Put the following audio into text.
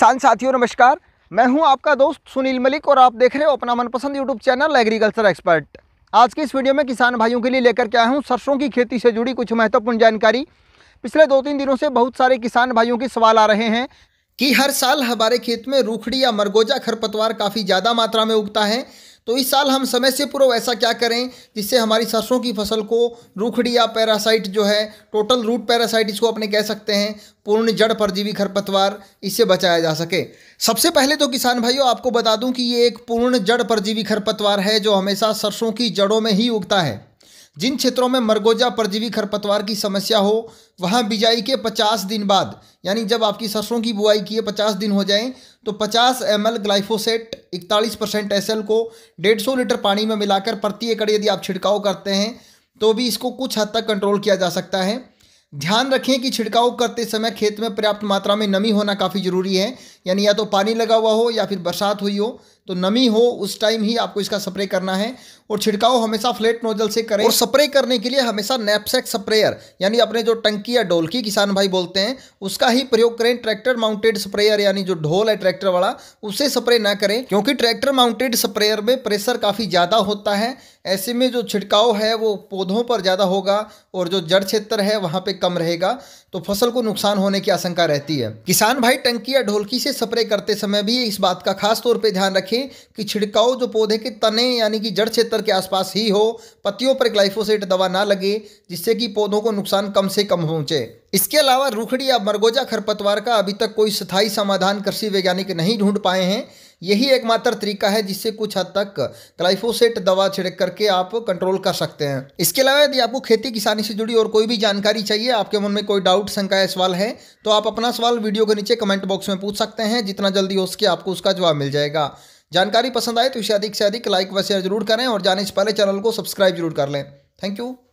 किसान साथियों नमस्कार मैं हूं आपका दोस्त सुनील मलिक और आप देख रहे हो अपना मनपसंद यूट्यूब चैनल एग्रीकल्चर एक्सपर्ट आज की इस वीडियो में किसान भाइयों के लिए लेकर के आया हूं सरसों की खेती से जुड़ी कुछ महत्वपूर्ण जानकारी पिछले दो तीन दिनों से बहुत सारे किसान भाइयों के सवाल आ रहे हैं कि हर साल हमारे खेत में रूखड़ी या मरगोजा खरपतवार काफ़ी ज़्यादा मात्रा में उगता है तो इस साल हम समय से पूर्व ऐसा क्या करें जिससे हमारी सरसों की फसल को रूखड़ी या पैरासाइट जो है टोटल रूट पैरासाइट इसको अपने कह सकते हैं पूर्ण जड़ परजीवी खरपतवार इससे बचाया जा सके सबसे पहले तो किसान भाइयों आपको बता दूं कि ये एक पूर्ण जड़ परजीवी खरपतवार है जो हमेशा सरसों की जड़ों में ही उगता है जिन क्षेत्रों में मरगोजा परजीवी खरपतवार की समस्या हो वहाँ बिजाई के 50 दिन बाद यानी जब आपकी सरसों की बुआई किए 50 दिन हो जाएं तो 50 एम एल ग्लाइफोसेट इकतालीस परसेंट एस को 150 लीटर पानी में मिलाकर प्रति एकड़ यदि आप छिड़काव करते हैं तो भी इसको कुछ हद तक कंट्रोल किया जा सकता है ध्यान रखें कि छिड़काव करते समय खेत में पर्याप्त मात्रा में नमी होना काफ़ी ज़रूरी है यानी या तो पानी लगा हुआ हो या फिर बरसात हुई हो तो नमी हो उस टाइम ही आपको इसका स्प्रे करना है और छिड़काव हमेशा फ्लेट नोजल से करें और स्प्रे करने के लिए हमेशा नैपसेक स्प्रेयर यानी अपने जो टंकी या डोलकी किसान भाई बोलते हैं उसका ही प्रयोग करें ट्रैक्टर माउंटेड स्प्रेयर यानी जो ढोल है ट्रैक्टर वाला उसे स्प्रे ना करें क्योंकि ट्रैक्टर माउंटेड स्प्रेयर में प्रेशर काफ़ी ज़्यादा होता है ऐसे में जो छिड़काव है वो पौधों पर ज़्यादा होगा और जो जड़ क्षेत्र है वहाँ पर कम रहेगा तो फसल को नुकसान होने की आशंका रहती है किसान भाई टंकी या ढोलकी से स्प्रे करते समय भी इस बात का खास तौर पर ध्यान रखें कि छिड़काव जो पौधे के तने यानी कि जड़ क्षेत्र के आसपास ही हो पत्तियों पर ग्लाइफोसेट दवा ना लगे जिससे कि पौधों को नुकसान कम से कम पहुँचे इसके अलावा रूखड़ी या मरगोजा खरपतवार का अभी तक कोई स्थायी समाधान कृषि वैज्ञानिक नहीं ढूंढ पाए हैं यही एकमात्र तरीका है जिससे कुछ हद तक क्लाइफोसेट दवा छिड़क करके आप कंट्रोल कर सकते हैं इसके अलावा यदि आपको खेती किसानी से जुड़ी और कोई भी जानकारी चाहिए आपके मन में कोई डाउट शंका या सवाल है तो आप अपना सवाल वीडियो के नीचे कमेंट बॉक्स में पूछ सकते हैं जितना जल्दी हो सके आपको उसका जवाब मिल जाएगा जानकारी पसंद आए तो इसे अधिक से अधिक लाइक व शेयर जरूर करें और जाने से पहले चैनल को सब्सक्राइब जरूर कर लें थैंक यू